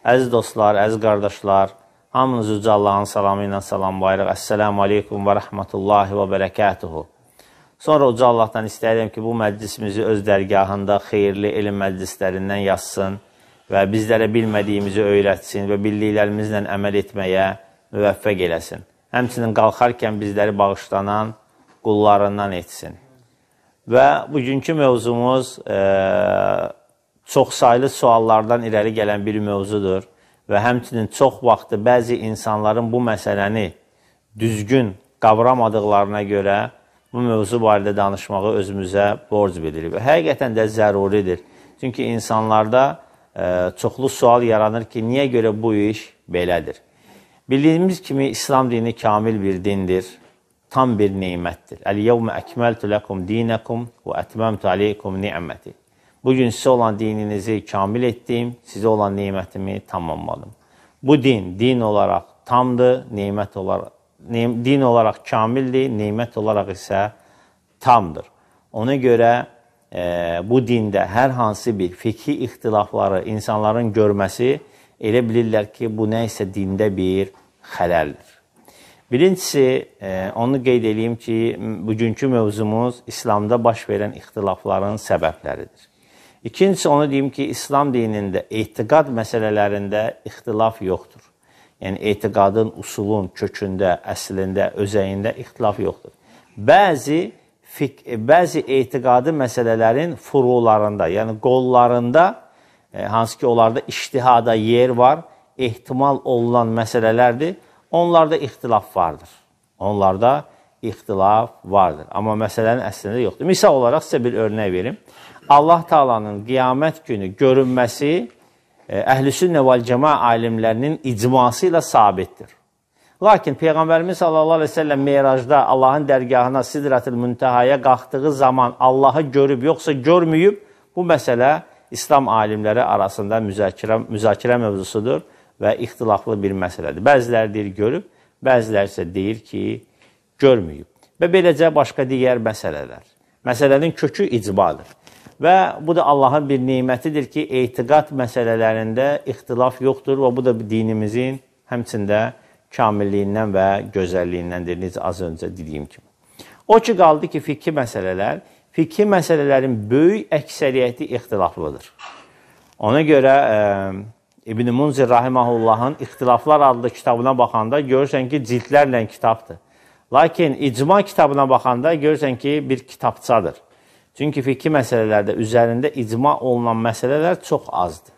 Əziz dostlar, əziz qardaşlar, hamınızı Ücə Allahın salamı ilə salamlayırıq. Əssəlamu aleykum və rəhmətullahi və bərəkətuhu. Sonra Ücə Allahdan istəyirəm ki, bu məclisimizi öz dərgahında xeyirli elm məclislərindən yazsın və bizlərə bilmədiyimizi öyrətsin və bildiklərimizlə əməl etməyə müvəffəq eləsin. Həmçinin qalxarkən bizləri bağışlanan qullarından etsin. Və bugünkü mövzumuz e, çoxsaylı suallardan irəli gələn bir mövzudur və həmçinin çox vaxtı bəzi insanların bu məsələni düzgün qavramadıqlarına görə bu mövzu barədə danışmağı özümüzə borc bilirik və həqiqətən də zəruridir. Çünki insanlarda ə, e, çoxlu sual yaranır ki, niyə görə bu iş belədir? Bildiyimiz kimi İslam dini kamil bir dindir, tam bir nemətdir. Əl-yevmə əkməltu ləkum dinəkum və ətməmtu aleykum ni'məti. Bugün sizə olan dininizi kamil etdim, sizə olan nemətimi tamamladım. Bu din, din olaraq tamdır, nemət olaraq, ne, din olaraq kamildir, nemət olaraq isə tamdır. Ona görə e, bu dində hər hansı bir fikhi ixtilafları insanların görməsi elə bilirlər ki, bu nə isə dində bir xələldir. Birincisi, e, onu qeyd edeyim ki, bugünkü mövzumuz İslamda baş verən ixtilafların səbəbləridir. İkincisi onu deyim ki, İslam dinində etiqad məsələlərində ixtilaf yoxdur. Yəni etiqadın usulun kökündə, əslində, özəyində ixtilaf yoxdur. Bəzi fik bəzi etiqadi məsələlərin furularında, yəni qollarında e, hansı ki, onlarda ictihada yer var, ehtimal olunan məsələlərdir. Onlarda ixtilaf vardır. Onlarda ixtilaf ixtilaf vardır. Amma məsələnin əslində yoxdur. Misal olaraq sizə bir örnək verim. Allah Taala'nın qiyamət günü görünməsi e, Əhlüsünnə və Cəma alimlərinin icması ilə sabitdir. Lakin Peyğəmbərimiz sallallahu əleyhi və səlləm Merajda Allahın dərgahına Sidratul Müntəhaya qalxdığı zaman Allahı görüb yoxsa görməyib bu məsələ İslam alimləri arasında müzakirə müzakirə mövzusudur və ixtilaflı bir məsələdir. Bəziləri deyir görüb, bəziləri isə deyir ki, görməyib. Və beləcə başqa digər məsələlər. Məsələnin kökü icbadır. Və bu da Allahın bir nemətidir ki, etiqad məsələlərində ixtilaf yoxdur və bu da dinimizin həmçində kamilliyindən və gözəlliyindəndir, necə az öncə dediyim kimi. O ki qaldı ki, fikri məsələlər, fikri məsələlərin böyük əksəriyyəti ixtilaflıdır. Ona görə e, İbn Munzir rahimehullahın İxtilaflar adlı kitabına baxanda görürsən ki, ciltlərlə kitabdır. Lakin icma kitabına baxanda görürsən ki, bir kitabçadır. Çünki fikri məsələlərdə üzərində icma olunan məsələlər çox azdır.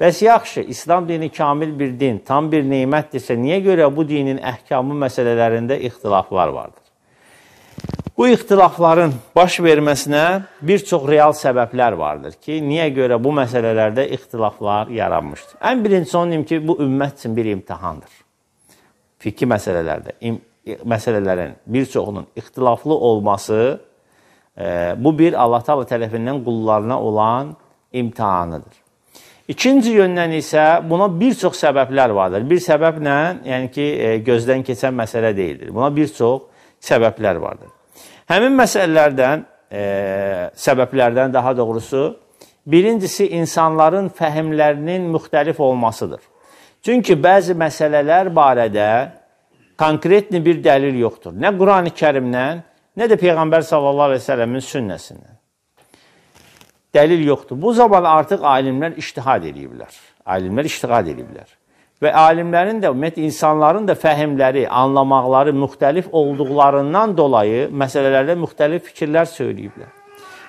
Bəs yaxşı, İslam dini kamil bir din, tam bir nemətdirsə, niyə görə bu dinin əhkamı məsələlərində ixtilaflar vardır? Bu ixtilafların baş verməsinə bir çox real səbəblər vardır ki, niyə görə bu məsələlərdə ixtilaflar yaranmışdır. Ən birincisi onun ki, bu ümmət üçün bir imtahandır. Fikri məsələlərdə E, məsələlərin bir çoxunun ixtilaflı olması e, bu bir Allah Taala tərəfindən qullarına olan imtahanıdır. İkinci yöndən isə buna bir çox səbəblər vardır. Bir səbəblə, yəni ki, e, gözdən keçən məsələ deyildir. Buna bir çox səbəblər vardır. Həmin məsələlərdən, e, səbəblərdən daha doğrusu, birincisi insanların fəhimlərinin müxtəlif olmasıdır. Çünki bəzi məsələlər barədə konkretni bir dəlil yoxdur. Nə Qurani-Kərimdən, nə də Peyğəmbər sallallahu əleyhi və səlləmin sünnəsindən. Dəlil yoxdur. Bu zaman artıq alimlər ictihad ediblər. Alimlər ictihad ediblər. Və alimlərin də, ümumiyyətlə insanların da fəhmləri, anlamaqları müxtəlif olduqlarından dolayı məsələlərdə müxtəlif fikirlər söyləyiblər.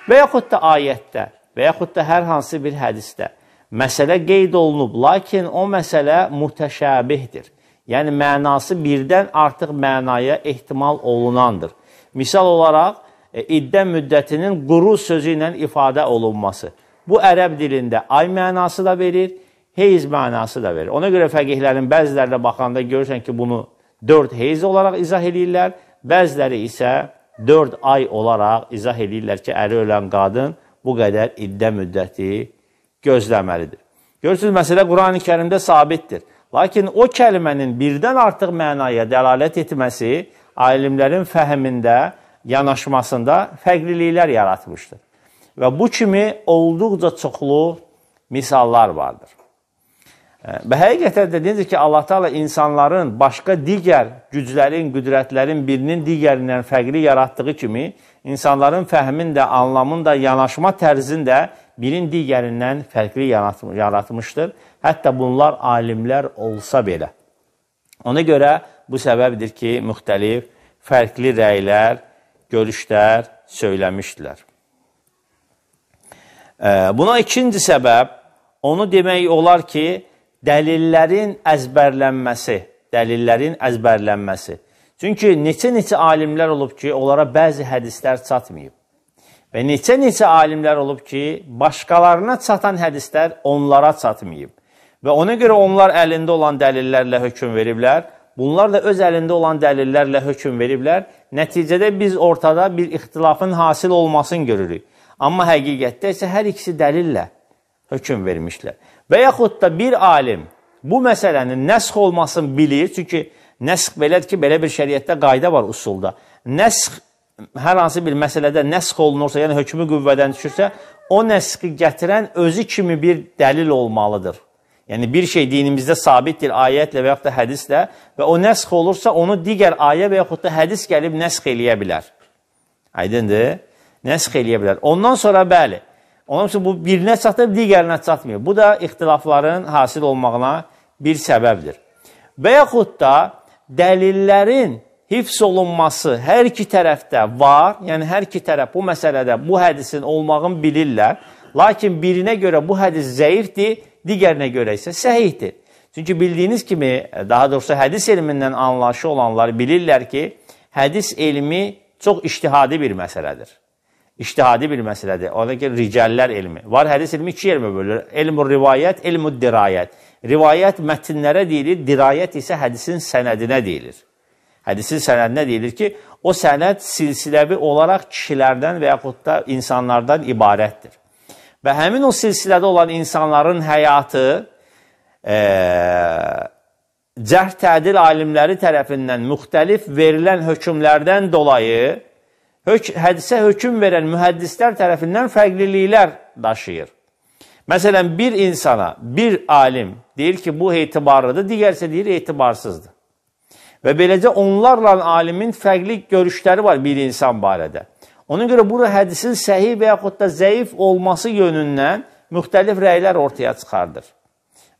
Və yaxud da ayətdə, və yaxud da hər hansı bir hədisdə məsələ qeyd olunub, lakin o məsələ mütəşəbihdir Yəni mənası birdən artıq mənaya ehtimal olunandır. Misal olaraq e, iddə müddətinin quru sözü ilə ifadə olunması. Bu ərəb dilində ay mənası da verir, heyz mənası da verir. Ona görə fəqihlərin bəzilərinə baxanda görürsən ki, bunu 4 heyz olaraq izah eləyirlər, bəziləri isə 4 ay olaraq izah eləyirlər ki, əri ölən qadın bu qədər iddə müddəti gözləməlidir. Görürsünüz, məsələ Qurani-Kərimdə sabitdir. Lakin o kəlmənin birdən artıq mənaya dəlalət etməsi alimlərin fəhmində, yanaşmasında fərqliliklər yaratmışdır. Və bu kimi olduqca çoxlu misallar vardır. Və həqiqətən də deyincə ki, Allah Taala insanların başqa digər güclərin, qüdrətlərin birinin digərindən fərqli yaratdığı kimi, insanların fəhmin də, anlamın da, yanaşma tərzin də birin digərindən fərqli yaratmışdır Hətta bunlar alimlər olsa belə. Ona görə bu səbəbdir ki, müxtəlif fərqli rəylər, görüşlər söyləmişdilər. Buna ikinci səbəb, onu demək olar ki, dəlillərin əzbərlənməsi, dəlillərin əzbərlənməsi. Çünki neçə-neçə alimlər olub ki, onlara bəzi hədislər çatmayıb. Və neçə-neçə alimlər olub ki, başqalarına çatan hədislər onlara çatmayıb. Və ona görə onlar əlində olan dəlillərlə hökm veriblər. Bunlar da öz əlində olan dəlillərlə hökm veriblər. Nəticədə biz ortada bir ixtilafın hasil olmasını görürük. Amma həqiqətdə isə hər ikisi dəlillə hökm vermişlər. Və yaxud da bir alim bu məsələnin nəsx olmasını bilir, çünki nəsx belədir ki, belə bir şəriətdə qayda var usulda. Nəsx hər hansı bir məsələdə nəsx olunursa, yəni hökmü qüvvədən düşürsə, o nəsxi gətirən özü kimi bir dəlil olmalıdır. Yəni bir şey dinimizdə sabitdir ayətlə və yaxud da hədislə və o nəsx olursa onu digər ayə və yaxud da hədis gəlib nəsx eləyə bilər. Aydındır? Nəsx eləyə bilər. Ondan sonra bəli, onun üçün bu birinə çatıb digərinə çatmıyor. Bu da ixtilafların hasil olmağına bir səbəbdir. Və yaxud da dəlillərin hifz olunması hər iki tərəfdə var, yəni hər iki tərəf bu məsələdə bu hədisin olmağını bilirlər. Lakin birinə görə bu hədis zəifdir, digərinə görə isə səhihdir. Çünki bildiyiniz kimi, e, daha doğrusu hədis elmindən anlaşı olanlar bilirlər ki, hədis elmi çox iştihadi bir məsələdir. İştihadi bir məsələdir. Orada ki, ricəllər elmi. Var hədis elmi iki yermə bölür. Elmü rivayət, elmü dirayət. Rivayət mətinlərə deyilir, dirayət isə hədisin sənədinə deyilir. Hədisin sənədinə deyilir ki, o sənəd silsiləvi olaraq kişilərdən və yaxud da insanlardan ibarətdir. Və həmin o silsilədə olan insanların həyatı e, cərh tədil alimləri tərəfindən müxtəlif verilən hökmlərdən dolayı hök hədisə hökm verən mühəddislər tərəfindən fərqliliklər daşıyır. Məsələn, bir insana bir alim deyir ki, bu etibarlıdır, digərsə deyir etibarsızdır. Və beləcə onlarla alimin fərqli görüşləri var bir insan barədə. Ona görə bura hədisin səhih və yaxud da zəif olması yönündən müxtəlif rəylər ortaya çıxardır.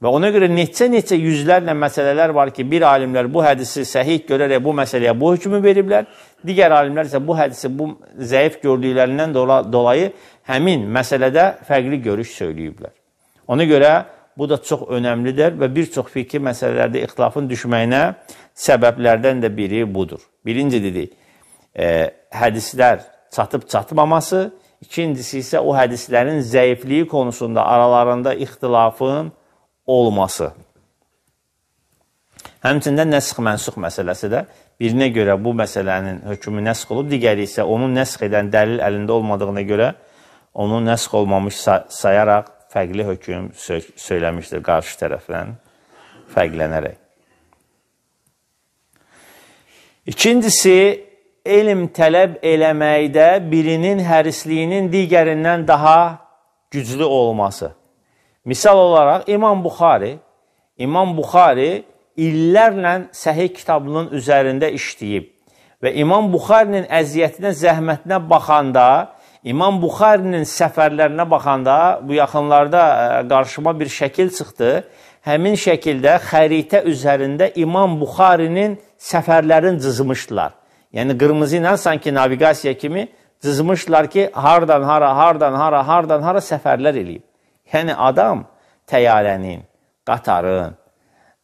Və ona görə neçə-neçə yüzlərlə məsələlər var ki, bir alimlər bu hədisi səhih görərək bu məsələyə bu hökmü veriblər, digər alimlər isə bu hədisi bu zəif gördüklərindən dola dolayı həmin məsələdə fərqli görüş söyləyiblər. Ona görə bu da çox önəmlidir və bir çox fikri məsələlərdə ixtilafın düşməyinə səbəblərdən də biri budur. Birinci dedik, e, hədislər çatıb-çatmaması, ikincisi isə o hədislərin zəifliyi konusunda aralarında ixtilafın olması. Həmçində nəsx mənsuq məsələsi də birinə görə bu məsələnin hökmü nəsx olub, digəri isə onu nəsx edən dəlil əlində olmadığına görə onu nəsx olmamış sayaraq fərqli hökm söyləmişdir qarşı tərəfdən fərqlənərək. İkincisi elm tələb eləməkdə birinin hərisliyinin digərindən daha güclü olması. Misal olaraq İmam Buxari, İmam Buxari illərlə səhih kitabının üzərində işləyib və İmam Buxarinin əziyyətinə, zəhmətinə baxanda, İmam Buxarinin səfərlərinə baxanda bu yaxınlarda e, qarşıma bir şəkil çıxdı. Həmin şəkildə xəritə üzərində İmam Buxarinin səfərlərini cızmışdılar. Yani qırmızı sanki navigasiya kimi cızmışlar ki, hardan hara, hardan hara, hardan hara səfərlər eləyib. Yəni adam təyyarənin, qatarın,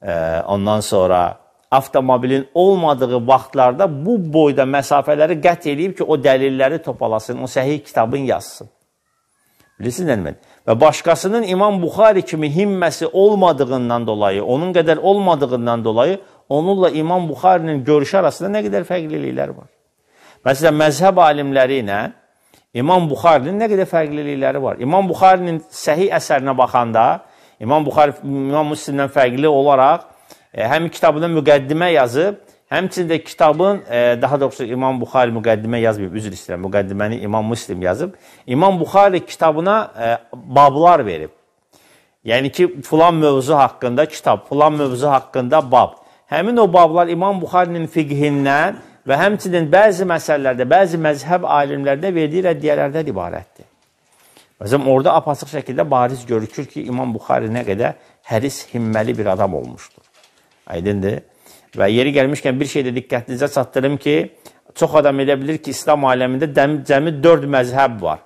e, ondan sonra avtomobilin olmadığı vaxtlarda bu boyda məsafələri qət eləyib ki, o dəlilləri topalasın, o səhih kitabın yazsın. Bilirsiniz nədir? Və başqasının İmam Buxari kimi himməsi olmadığından dolayı, onun qədər olmadığından dolayı onunla İmam Buxarinin görüşü arasında nə qədər fərqliliklər var. Məsələn, məzhəb alimləri ilə İmam Buxarinin nə qədər fərqlilikləri var. İmam Buxarinin səhih əsərinə baxanda, İmam Buxari İmam Müslimdən fərqli olaraq e, həm kitabına müqəddimə yazıb, həmçində kitabın, e, daha doğrusu İmam Buxari müqəddimə yazmayıb, üzr istəyirəm, müqəddiməni İmam Müslim yazıb. İmam Buxari kitabına e, bablar verib. Yəni ki, filan mövzu haqqında kitab, filan mövzu haqqında bab həmin o bablar İmam Buxarinin fiqhindən və həmçinin bəzi məsələlərdə, bəzi məzhəb alimlərdə verdiyi rəddiyələrdən ibarətdir. Məsələn, orada apaçıq şəkildə bariz görükür ki, İmam Buxari nə qədər həris, himməli bir adam olmuşdur. Aydındır? Və yeri gəlmişkən bir şey də diqqətinizə çatdırım ki, çox adam elə bilir ki, İslam aləmində cəmi 4 məzhəb var.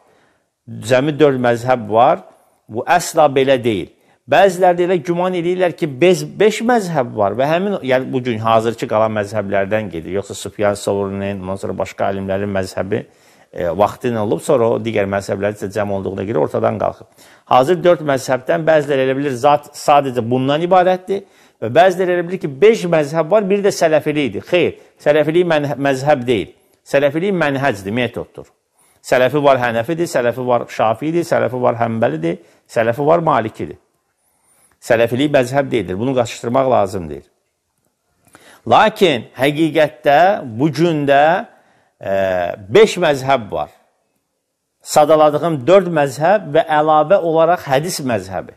Cəmi 4 məzhəb var. Bu əsla belə deyil. Bəziləri də elə güman eləyirlər ki, 5 məzhəb var və həmin yəni bu gün hazırki qalan məzhəblərdən gedir. Yoxsa Sufyan Savrinin, ondan sonra başqa alimlərin məzhəbi e, vaxtı nə olub, sonra o digər məzhəblər isə cəm olduğuna görə ortadan qalxıb. Hazır 4 məzhəbdən bəziləri elə bilir zat sadəcə bundan ibarətdir və bəziləri elə bilir ki, 5 məzhəb var, biri də sələfilikdir. Xeyr, sələfilik mən məzhəb deyil. Sələfilik mənhəcdir, metoddur. Sələfi var Hənəfidir, sələfi var Şafiidir, sələfi var Həmbəlidir, sələfi var Malikidir sələfilik məzhəb deyilir. Bunu qaçışdırmaq lazımdır. Lakin həqiqətdə bu gündə 5 e, məzhəb var. Sadaladığım 4 məzhəb və əlavə olaraq hədis məzhəbi.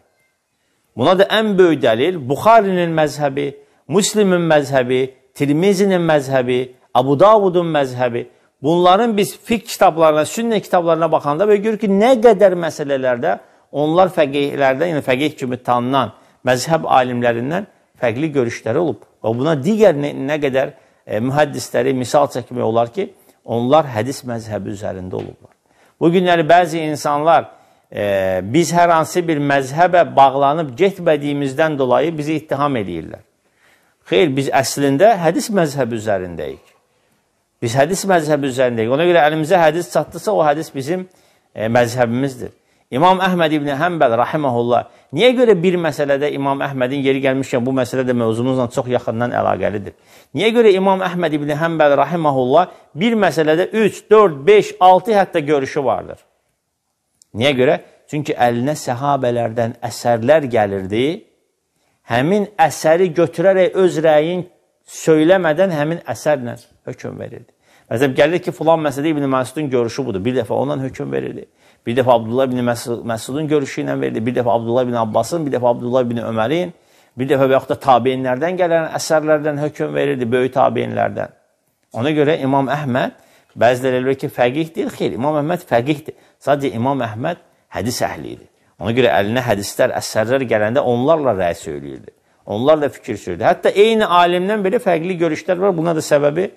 Buna da ən böyük dəlil Buxarinin məzhəbi, Müslimin məzhəbi, Tirmizinin məzhəbi, Abu Davudun məzhəbi. Bunların biz fiqh kitablarına, sünnə kitablarına baxanda və görür ki, nə qədər məsələlərdə Onlar fəqihlərdən, yəni fəqih kimi tanınan məzhəb alimlərindən fərqli görüşləri olub. Və buna digər nə, nə qədər e, mühəddisləri misal çəkmək olar ki, onlar hədis məzhəbi üzərində olublar. Bu günləri bəzi insanlar e, biz hər hansı bir məzhəbə bağlanıb getmədiyimizdən dolayı bizi ittiham edirlər. Xeyr, biz əslində hədis məzhəbi üzərindəyik. Biz hədis məzhəbi üzərindəyik. Ona görə əlimizə hədis çatdısa, o hədis bizim e, məzhəbimizdir. İmam Əhməd ibn Həmbəl rahimehullah niyə görə bir məsələdə İmam Əhmədin yeri gəlmişkən bu məsələ də mövzumuzla çox yaxından əlaqəlidir? Niyə görə İmam Əhməd ibn Həmbəl rahimehullah bir məsələdə 3, 4, 5, 6 hətta görüşü vardır? Niyə görə? Çünki əlinə səhabələrdən əsərlər gəlirdi. Həmin əsəri götürərək öz rəyin söyləmədən həmin əsərlə hökm verirdi. Məsələn, gəlir ki, filan məsələdə İbn Məsudun görüşü budur. Bir dəfə ondan hökm verirdi. Bir dəfə Abdullah ibn Məsudun görüşü ilə verildi, bir dəfə Abdullah ibn Abbasın, bir dəfə Abdullah ibn Ömərin, bir dəfə və yaxud da tabeinlərdən gələn əsərlərdən hökum verirdi, böyük tabeinlərdən. Ona görə İmam Əhməd, bəzilər elbir ki, fəqihdir, xeyr, İmam Əhməd fəqihdir. Sadəcə İmam Əhməd hədis əhli idi. Ona görə əlinə hədislər, əsərlər gələndə onlarla rəy söyləyirdi. Onlarla fikir söyləyirdi. Hətta eyni alimdən belə fərqli görüşlər var. Buna da səbəbi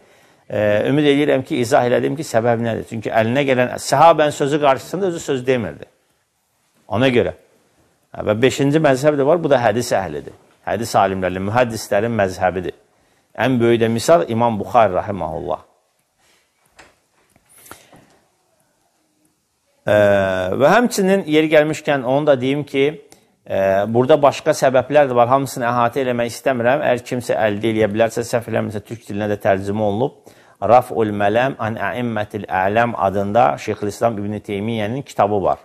Ümid edirəm ki, izah elədim ki, səbəb nədir? Çünki əlinə gələn səhabənin sözü qarşısında özü söz demirdi. Ona görə. Və 5-ci məzhəb də var, bu da hədis əhlidir. Hədis alimlərinin, mühəddislərin məzhəbidir. Ən böyük də misal İmam Buxari rahiməhullah. Və həmçinin yeri gəlmişkən onu da deyim ki, Burada başqa səbəblər də var. Hamısını əhatə eləmək istəmirəm. Əgər kimsə əldə eləyə bilərsə, səhv eləmirsə, türk dilinə də tərcümə olunub. Raf'ul Mələm an Əimmətil Ələm adında Şeyxülislam İbn Teymiyyənin kitabı var.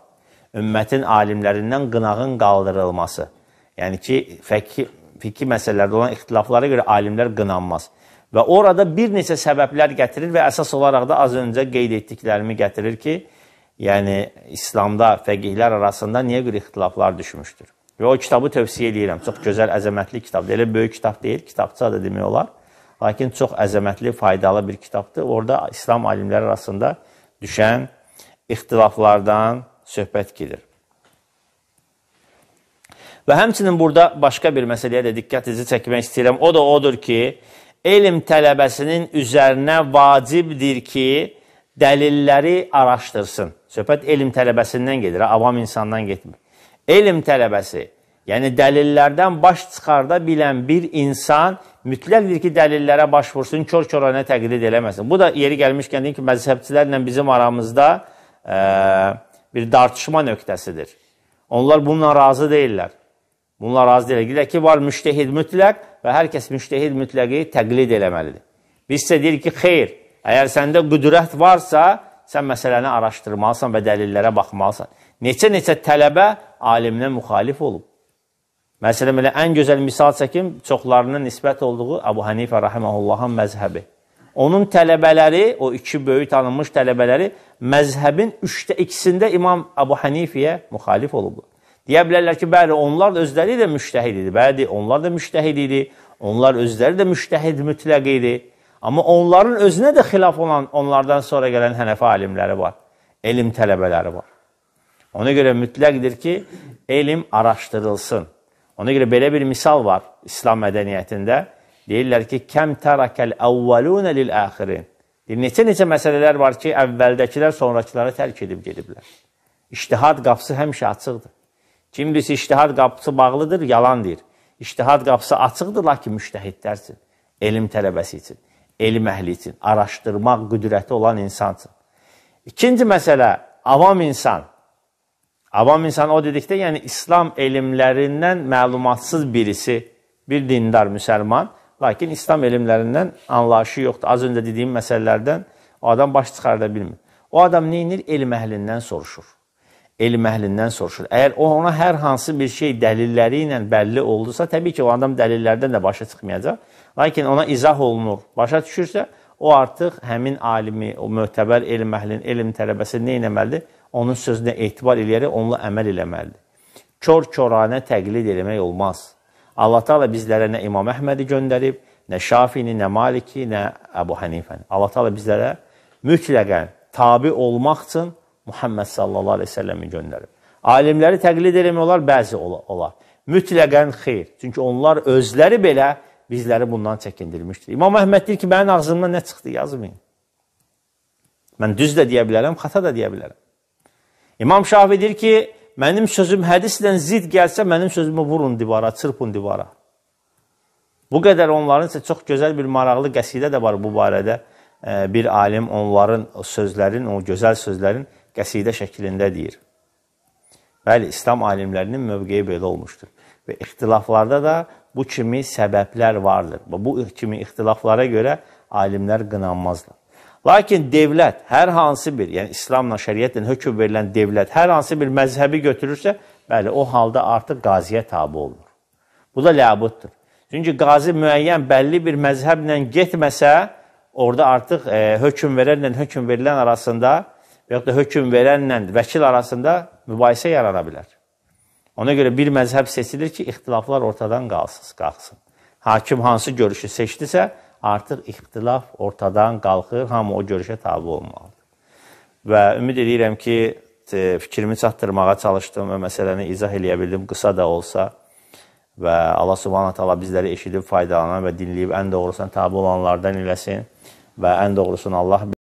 Ümmətin alimlərindən qınağın qaldırılması. Yəni ki, fəqhi, fikri məsələlərdə olan ixtilaflara görə alimlər qınanmaz. Və orada bir neçə səbəblər gətirir və əsas olaraq da az öncə qeyd etdiklərimi gətirir ki, yəni İslamda fəqihlər arasında niyə görə ixtilaflar düşmüşdür? Və o kitabı tövsiyə edirəm. Çox gözəl, əzəmətli kitabdır. Elə böyük kitab deyil, kitabça da demək olar. Lakin çox əzəmətli, faydalı bir kitabdır. Orada İslam alimləri arasında düşən ixtilaflardan söhbət gedir. Və həmçinin burada başqa bir məsələyə də diqqətinizi çəkmək istəyirəm. O da odur ki, elm tələbəsinin üzərinə vacibdir ki, dəlilləri araşdırsın. Söhbət elm tələbəsindən gedir, avam insandan getmir. Elm tələbəsi, yəni dəlillərdən baş çıxarda bilən bir insan mütləqdir ki, dəlillərə baş vursun, kör-körənə təqlid eləməsin. Bu da yeri gəlmişkən deyim ki, məzhəbçilərlə bizim aramızda ə, e, bir dartışma nöqtəsidir. Onlar bununla razı deyillər. Bununla razı deyillər. Deyirlər ki, var müştehid mütləq və hər kəs müştehid mütləqi təqlid eləməlidir. Biz isə deyirik ki, xeyr, Əgər səndə qüdrət varsa, sən məsələni araşdırmalısan və dəlillərə baxmalısan. Neçə-neçə tələbə alimlə müxalif olub. Məsələn, belə ən gözəl misal çəkim çoxlarına nisbət olduğu Əbu Hənifə rahimehullahın məzhəbi. Onun tələbələri, o iki böyük tanınmış tələbələri məzhəbin 3də 2-sində İmam Əbu Hənifəyə müxalif olublar. Deyə bilərlər ki, bəli, onlar da özləri də müştəhid idi. Bəli, onlar da müştəhid idi. Onlar özləri də müştəhid mütləq idi. Amma onların özünə də xilaf olan, onlardan sonra gələn hənəfi alimləri var. Elm tələbələri var. Ona görə mütləqdir ki, elm araşdırılsın. Ona görə belə bir misal var İslam mədəniyyətində. Deyirlər ki, kəm tərəkəl əvvəlunə lil əxirin. Neçə-neçə məsələlər var ki, əvvəldəkilər sonrakılara tərk edib gediblər. İştihad qapısı həmişə açıqdır. Kim bilsə iştihad qapısı bağlıdır, yalan deyir. İştihad qapısı açıqdır, lakin müştəhidlər üçün, elm tələbəsi üçün elm əhli üçün, araşdırmaq qüdrəti olan insan üçün. İkinci məsələ, avam insan. Avam insan o dedikdə, yəni İslam elmlərindən məlumatsız birisi, bir dindar, müsəlman, lakin İslam elmlərindən anlayışı yoxdur. Az öncə dediyim məsələlərdən o adam baş çıxarda bilmir. O adam neyinir? Elm əhlindən soruşur. Elm əhlindən soruşur. Əgər ona hər hansı bir şey dəlilləri ilə bəlli oldusa, təbii ki, o adam dəlillərdən də başa çıxmayacaq. Lakin ona izah olunur, başa düşürsə, o artıq həmin alimi, o möhtəbər elm əhlinin, elm tələbəsi nə etməlidir? Onun sözünə etibar eləyərək onunla əməl eləməlidir. Kör-köranə təqlid eləmək olmaz. Allah Taala bizlərə nə İmam Əhmədi göndərib, nə Şafini, nə Maliki, nə Əbu Hənifəni. Allah Taala bizlərə mütləqən tabi olmaq üçün Muhammed sallallahu əleyhi və səlləmi göndərib. Alimləri təqlid eləmək olar, bəzi olar. Mütləqən xeyr. Çünki onlar özləri belə bizləri bundan çəkindirmişdir. İmam Əhməd deyir ki, mənim ağzımdan nə çıxdı yazmayın. Mən düz də deyə bilərəm, xata da deyə bilərəm. İmam Şafi deyir ki, mənim sözüm hədislə zid gəlsə, mənim sözümü vurun divara, çırpın divara. Bu qədər onların isə çox gözəl bir maraqlı qəsidə də var bu barədə. Bir alim onların sözlərin, o gözəl sözlərin qəsidə şəklində deyir. Bəli, İslam alimlərinin mövqeyi belə olmuşdur. Və ixtilaflarda da bu kimi səbəblər vardır. Bu kimi ixtilaflara görə alimlər qınanmazlar. Lakin dövlət hər hansı bir, yəni İslamla, şəriətlə hökm verilən dövlət hər hansı bir məzhəbi götürürsə, bəli, o halda artıq qaziyə tabe olunur. Bu da ləbuddur. Çünki qazi müəyyən bəlli bir məzhəblə getməsə, orada artıq e, hökm verənlə hökm verilən arasında və yaxud da hökm verənlə vəkil arasında mübahisə yarana bilər. Ona görə bir məzhəb seçilir ki, ixtilaflar ortadan qalsın, qalxsın. Hakim hansı görüşü seçdisə, artıq ixtilaf ortadan qalxır, hamı o görüşə tabe olmalıdır. Və ümid edirəm ki, fikrimi çatdırmağa çalışdım və məsələni izah eləyə bildim qısa da olsa və Allah subhanahu taala bizləri eşidib faydalanan və dinləyib ən doğrusuna tabe olanlardan eləsin və ən doğrusunu Allah bilir.